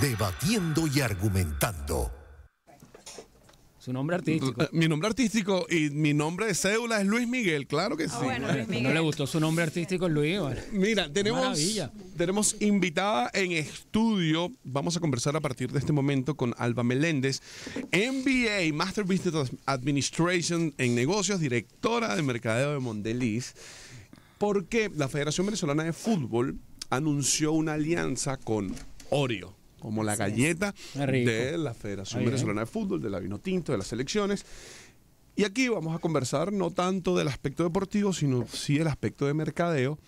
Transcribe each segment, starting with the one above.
debatiendo y argumentando. Su nombre artístico. Eh, mi nombre artístico y mi nombre de cédula es Luis Miguel, claro que ah, sí. No le gustó su nombre artístico Luis. Mira, tenemos, tenemos invitada en estudio. Vamos a conversar a partir de este momento con Alba Meléndez, MBA, Master Business Administration en negocios, directora de mercadeo de Mondeliz, porque la Federación Venezolana de Fútbol anunció una alianza con Oreo como la galleta de la Federación Venezolana de Fútbol, de la Tinto, de las selecciones. Y aquí vamos a conversar no tanto del aspecto deportivo, sino sí el aspecto de mercadeo,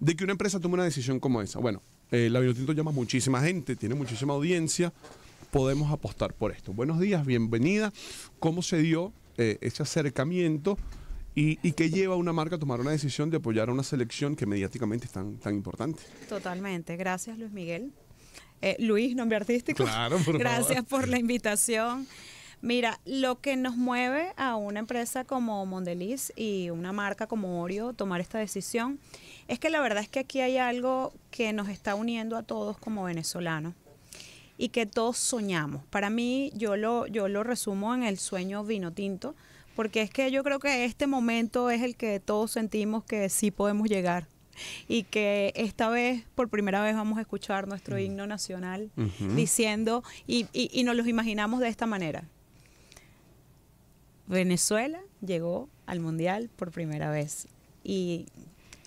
de que una empresa tome una decisión como esa. Bueno, eh, la Tinto llama muchísima gente, tiene muchísima audiencia, podemos apostar por esto. Buenos días, bienvenida. ¿Cómo se dio este ese acercamiento? Y, qué lleva a una marca a tomar una decisión de apoyar a una selección que mediáticamente es tan importante. Totalmente. Gracias, Luis Miguel. Eh, Luis, nombre artístico. Claro, por Gracias por la invitación. Mira, lo que nos mueve a una empresa como Mondeliz y una marca como Orio tomar esta decisión es que la verdad es que aquí hay algo que nos está uniendo a todos como venezolanos y que todos soñamos. Para mí, yo lo, yo lo resumo en el sueño vino tinto, porque es que yo creo que este momento es el que todos sentimos que sí podemos llegar y que esta vez, por primera vez, vamos a escuchar nuestro mm. himno nacional diciendo, y, y, y nos los imaginamos de esta manera. Venezuela llegó al Mundial por primera vez y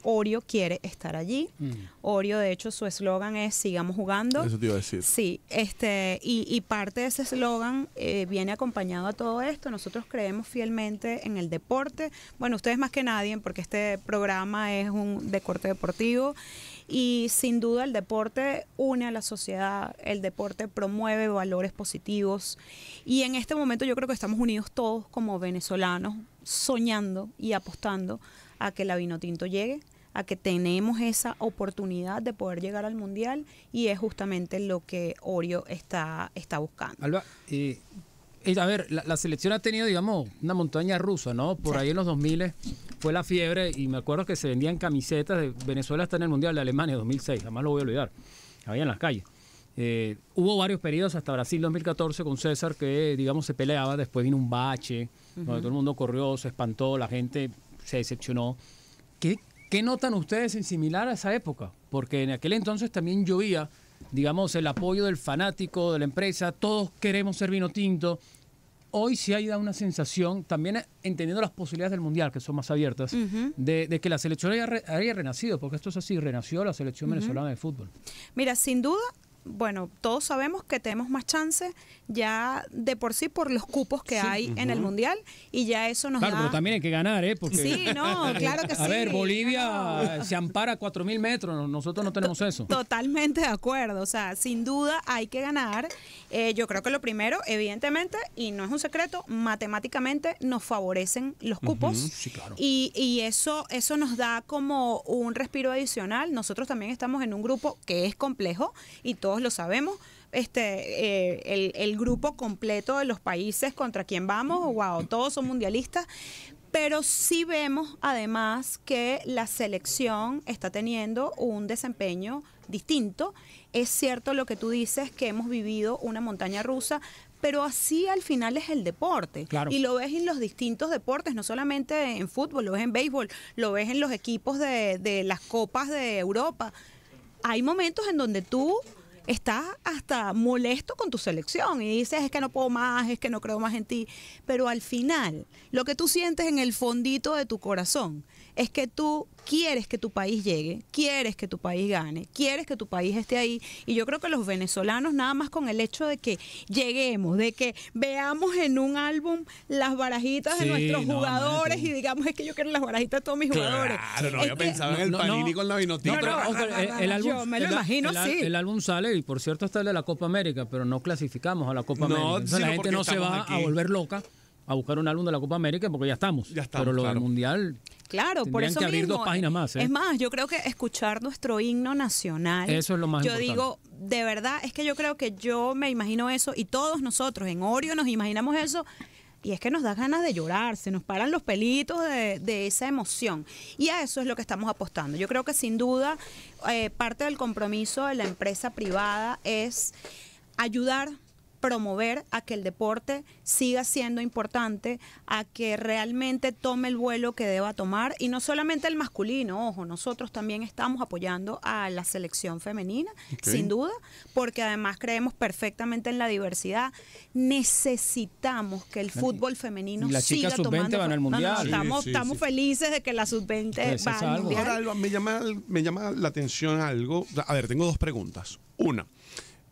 Orio quiere estar allí. Mm. Orio de hecho, su eslogan es sigamos jugando. Eso te iba a decir. Sí, este, y, parte de ese eslogan eh, viene acompañado a todo esto. Nosotros creemos fielmente en el deporte. Bueno, ustedes más que nadie, porque este programa es un deporte deportivo. Y sin duda el deporte une a la sociedad, el deporte promueve valores positivos. Y en este momento yo creo que estamos unidos todos como venezolanos, soñando y apostando a que la Vinotinto llegue a que tenemos esa oportunidad de poder llegar al Mundial y es justamente lo que Orio está, está buscando. Alba, eh, eh, a ver, la, selección ha tenido, digamos, una montaña rusa, ¿no? Por ahí en los 2000 fue la fiebre y me acuerdo que se vendían camisetas de Venezuela hasta en el Mundial de Alemania 2006, jamás lo voy a olvidar, había en las calles. Eh, hubo varios periodos hasta Brasil 2014 con César que, digamos, se peleaba, después vino un bache, todo el mundo corrió, se espantó, la gente se decepcionó. ¿Qué, ¿Qué notan ustedes en similar a esa época? Porque en aquel entonces también llovía, digamos, el apoyo del fanático, de la empresa, todos queremos ser vino tinto. Hoy sí hay una sensación, también entendiendo las posibilidades del Mundial, que son más abiertas, de, que la selección haya, renacido, porque esto es así, renació la selección venezolana de fútbol. Mira, sin duda bueno, todos sabemos que tenemos más chances ya de por sí por los cupos que hay en el Mundial y ya eso nos da... claro, Pero también hay que ganar, ¿eh? Sí, no, claro que sí. A ver, Bolivia se ampara a 4.000 metros, nosotros no tenemos eso. Totalmente de acuerdo, o sea, sin duda hay que ganar. Eh, yo creo que lo primero, evidentemente, y no es un secreto, matemáticamente nos favorecen los cupos y, y eso, eso nos da como un respiro adicional. Nosotros también estamos en un grupo que es complejo y todo lo sabemos, este, eh, el, grupo completo de los países contra quien vamos, wow, todos son mundialistas, pero sí vemos además que la selección está teniendo un desempeño distinto. Es cierto lo que tú dices, que hemos vivido una montaña rusa, pero así al final es el deporte. Y lo ves en los distintos deportes, no solamente en fútbol, lo ves en béisbol, lo ves en los equipos de, de las copas de Europa. Hay momentos en donde tú estás hasta molesto con tu selección y dices es que no puedo más, es que no creo más en ti, pero al final lo que tú sientes en el fondito de tu corazón es que tú quieres que tu país llegue, quieres que tu país gane, quieres que tu país esté ahí. Y yo creo que los venezolanos, nada más con el hecho de que lleguemos, de que veamos en un álbum las barajitas de nuestros jugadores y digamos, es que yo quiero las barajitas de todos mis jugadores. Claro, no había este, pensado en el panini con la vinotita. álbum, yo me lo imagino el, El álbum sale, y por cierto está el de la Copa América, pero no clasificamos a la Copa América. la gente no se va a volver loca a buscar un álbum de la Copa América porque ya estamos. Ya Pero lo del Mundial. Claro, por eso que abrir dos páginas más. ¿eh? Es más, yo creo que escuchar nuestro himno nacional. Eso es lo más yo digo, de verdad, es que yo creo que yo me imagino eso y todos nosotros en Orio nos imaginamos eso y es que nos da ganas de llorar, se nos paran los pelitos de, esa emoción. Y a eso es lo que estamos apostando. Yo creo que sin duda eh, parte del compromiso de la empresa privada es ayudar promover a que el deporte siga siendo importante, a que realmente tome el vuelo que deba tomar y no solamente el masculino, ojo, nosotros también estamos apoyando a la selección femenina, sin duda, porque además creemos perfectamente en la diversidad. Necesitamos que el fútbol femenino siga tomando al estamos, felices de que la sub-20 pues va al mundial. me llama, me llama la atención algo. A ver, tengo dos preguntas. Una,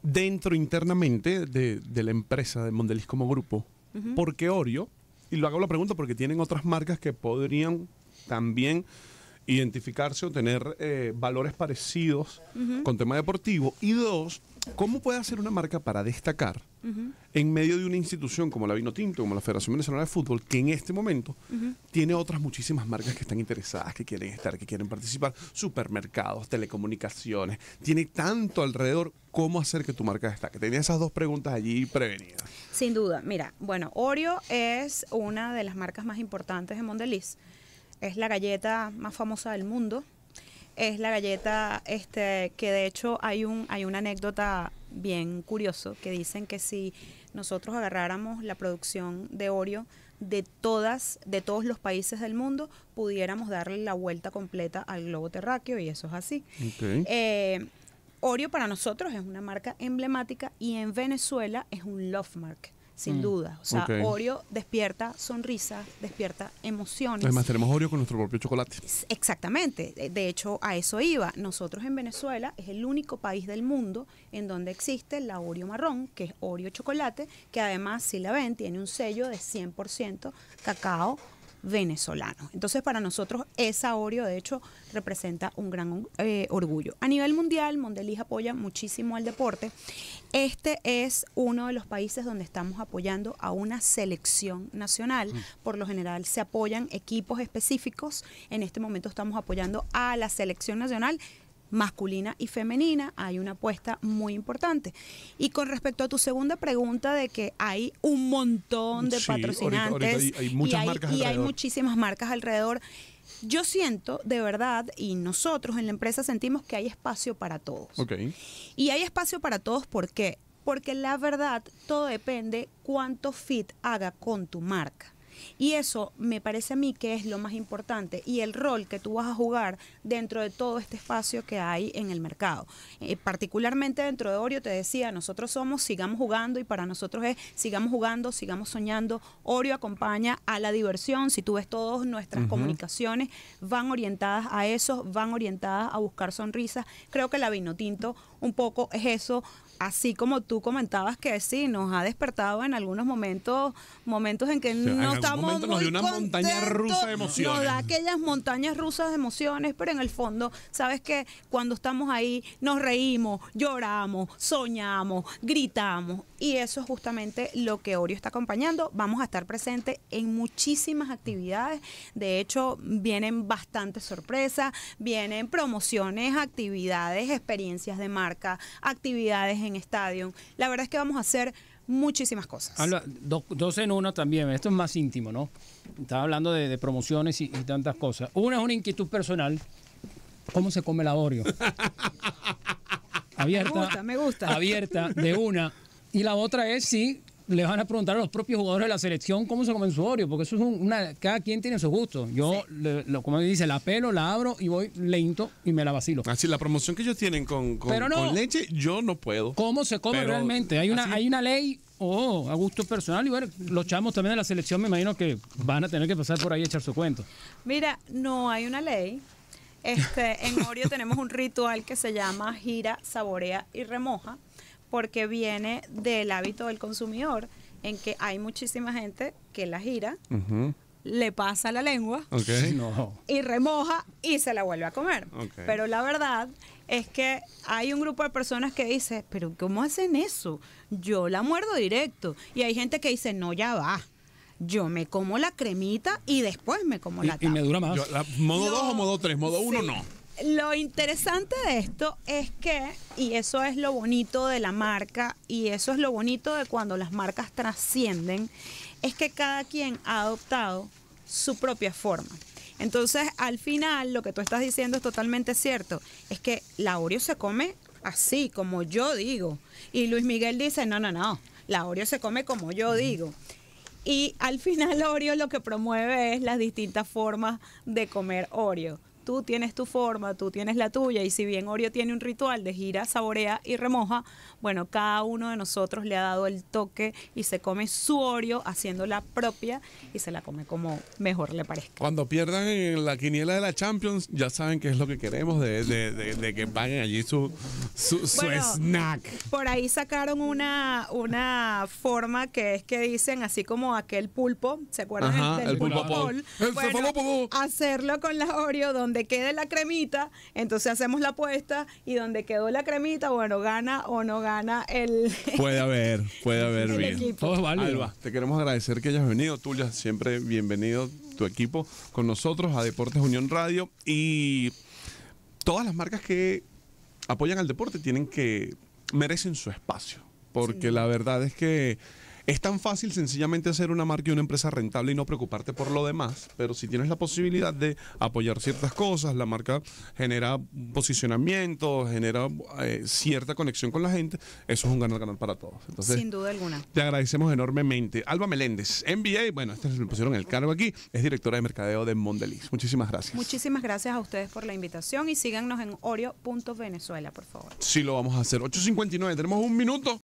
dentro internamente de, la empresa de Mondelis como grupo, porque Orio Y lo hago la pregunta porque tienen otras marcas que podrían también identificarse o tener eh, valores parecidos con tema deportivo. Y dos, ¿Cómo puede hacer una marca para destacar en medio de una institución como la Vino Tinto, como la Federación Venezolana de Fútbol, que en este momento tiene otras muchísimas marcas que están interesadas, que quieren estar, que quieren participar? Supermercados, telecomunicaciones, tiene tanto alrededor. ¿Cómo hacer que tu marca destaque? Tenía esas dos preguntas allí prevenidas. Sin duda. Mira, bueno, Oreo es una de las marcas más importantes de Mondeliz. Es la galleta más famosa del mundo es la galleta este que de hecho hay un hay una anécdota bien curioso que dicen que si nosotros agarráramos la producción de Oreo de todas de todos los países del mundo pudiéramos darle la vuelta completa al globo terráqueo y eso es así eh, Oreo para nosotros es una marca emblemática y en Venezuela es un love mark sin mm. duda. O sea, Oreo despierta sonrisas, despierta emociones. Además, tenemos Oreo con nuestro propio chocolate. Exactamente. De hecho, a eso iba. Nosotros en Venezuela es el único país del mundo en donde existe la Oreo marrón, que es Oreo chocolate, que además, si la ven, tiene un sello de 100% cacao venezolano. Entonces para nosotros esa orio de hecho representa un gran eh, orgullo. A nivel mundial, Mondeliz apoya muchísimo al deporte. Este es uno de los países donde estamos apoyando a una selección nacional. Mm. Por lo general se apoyan equipos específicos. En este momento estamos apoyando a la selección nacional masculina y femenina, hay una apuesta muy importante. Y con respecto a tu segunda pregunta de que hay un montón de patrocinantes y, hay, muchísimas marcas alrededor, yo siento de verdad y nosotros en la empresa sentimos que hay espacio para todos. Y hay espacio para todos ¿por qué? porque la verdad todo depende cuánto fit haga con tu marca. Y eso me parece a mí que es lo más importante y el rol que tú vas a jugar dentro de todo este espacio que hay en el mercado. Eh, particularmente dentro de Oreo, te decía, nosotros somos, sigamos jugando y para nosotros es, sigamos jugando, sigamos soñando. Oreo acompaña a la diversión, si tú ves todas nuestras comunicaciones, van orientadas a eso, van orientadas a buscar sonrisas. Creo que la vino tinto un poco es eso, así como tú comentabas que sí, nos ha despertado en algunos momentos, momentos en que no estamos momento nos dio una montaña rusa de emociones. aquellas montañas rusas de emociones, pero en el fondo, sabes que cuando estamos ahí nos reímos, lloramos, soñamos, gritamos. Y eso es justamente lo que Orio está acompañando. Vamos a estar presentes en muchísimas actividades. De hecho, vienen bastantes sorpresas, vienen promociones, actividades, experiencias de marca, actividades en estadio. La verdad es que vamos a hacer muchísimas cosas. dos, en uno también, esto es más íntimo, ¿no? Estaba hablando de, promociones y, tantas cosas. Una es una inquietud personal. ¿Cómo se come el aborio? abierta. Me gusta, Abierta, de una. Y la otra es sí le van a preguntar a los propios jugadores de la selección cómo se comen su Oreo, porque eso es una, cada quien tiene su gusto. Yo, le, lo, como dice, la pelo, la abro y voy lento y me la vacilo. Así, ah, la promoción que ellos tienen con, leche, yo no puedo. ¿Cómo se come realmente? Hay una, hay una ley, o oh, a gusto personal, y bueno, los chamos también de la selección me imagino que van a tener que pasar por ahí a echar su cuento. Mira, no hay una ley. Este, en Oreo tenemos un ritual que se llama gira, saborea y remoja porque viene del hábito del consumidor, en que hay muchísima gente que la gira, le pasa la lengua y remoja y se la vuelve a comer. Pero la verdad es que hay un grupo de personas que dice, pero ¿cómo hacen eso? Yo la muerdo directo. Y hay gente que dice, no, ya va yo me como la cremita y después me como la tapa. Y me dura más. modo 2 o modo 3, modo 1 no lo interesante de esto es que, y eso es lo bonito de la marca, y eso es lo bonito de cuando las marcas trascienden, es que cada quien ha adoptado su propia forma. Entonces, al final, lo que tú estás diciendo es totalmente cierto. Es que la Oreo se come así, como yo digo. Y Luis Miguel dice, no, no, no, la Oreo se come como yo digo. Y al final Oreo lo que promueve es las distintas formas de comer Oreo tú tienes tu forma, tú tienes la tuya, y si bien Oreo tiene un ritual de gira, saborea y remoja, bueno, cada uno de nosotros le ha dado el toque y se come su Oreo haciendo la propia y se la come como mejor le parezca. Cuando pierdan en la quiniela de la Champions, ya saben qué es lo que queremos de, que paguen allí su, su, snack. Por ahí sacaron una, una forma que es que dicen, así como aquel pulpo, ¿se acuerdan del, el pulpo, Paul? El hacerlo con la Oreo donde quede la cremita, entonces hacemos la apuesta y donde quedó la cremita, bueno, gana o no gana el. Puede haber, puede haber bien. Todo Alba, te queremos agradecer que hayas venido. Tulia, siempre bienvenido tu equipo con nosotros a Deportes Unión Radio y todas las marcas que apoyan al deporte tienen que merecen su espacio, porque la verdad es que es tan fácil sencillamente hacer una marca y una empresa rentable y no preocuparte por lo demás, pero si tienes la posibilidad de apoyar ciertas cosas, la marca genera posicionamiento, genera eh, cierta conexión con la gente, eso es un ganar-ganar para todos. Sin duda alguna. Te agradecemos enormemente. Alba Meléndez, MBA, bueno, este me pusieron el cargo aquí, es directora de mercadeo de Mondeliz. Muchísimas gracias. Muchísimas gracias a ustedes por la invitación y síganos en oreo.venezuela, por favor. Sí, lo vamos a hacer. 8.59, tenemos un minuto.